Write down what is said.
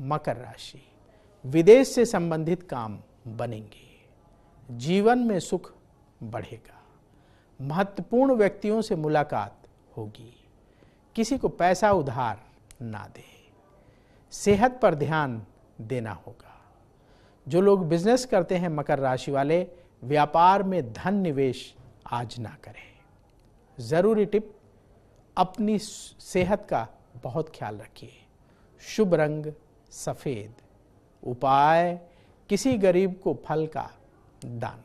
मकर राशि विदेश से संबंधित काम बनेंगे जीवन में सुख बढ़ेगा महत्वपूर्ण व्यक्तियों से मुलाकात होगी किसी को पैसा उधार ना दे सेहत पर ध्यान देना होगा जो लोग बिजनेस करते हैं मकर राशि वाले व्यापार में धन निवेश आज ना करें ज़रूरी टिप अपनी सेहत का बहुत ख्याल रखिए शुभ रंग सफ़ेद उपाय किसी गरीब को फल का दान